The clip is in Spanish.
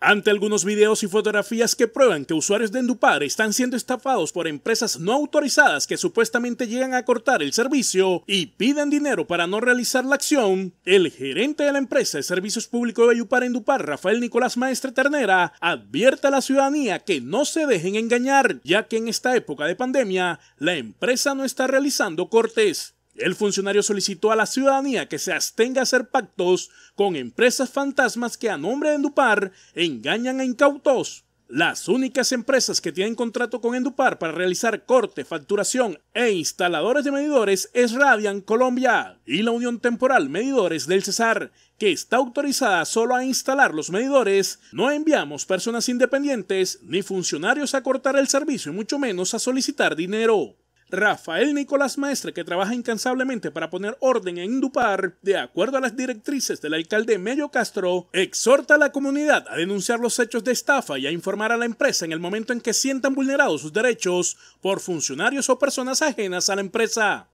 Ante algunos videos y fotografías que prueban que usuarios de Endupar están siendo estafados por empresas no autorizadas que supuestamente llegan a cortar el servicio y piden dinero para no realizar la acción, el gerente de la empresa de servicios públicos de Bayupar Endupar, Rafael Nicolás Maestre Ternera, advierte a la ciudadanía que no se dejen engañar, ya que en esta época de pandemia la empresa no está realizando cortes. El funcionario solicitó a la ciudadanía que se abstenga a hacer pactos con empresas fantasmas que a nombre de Endupar engañan a incautos. Las únicas empresas que tienen contrato con Endupar para realizar corte, facturación e instaladores de medidores es Radian Colombia y la Unión Temporal Medidores del Cesar, que está autorizada solo a instalar los medidores. No enviamos personas independientes ni funcionarios a cortar el servicio y mucho menos a solicitar dinero. Rafael Nicolás Maestre, que trabaja incansablemente para poner orden en Indupar, de acuerdo a las directrices del alcalde Mello Castro, exhorta a la comunidad a denunciar los hechos de estafa y a informar a la empresa en el momento en que sientan vulnerados sus derechos por funcionarios o personas ajenas a la empresa.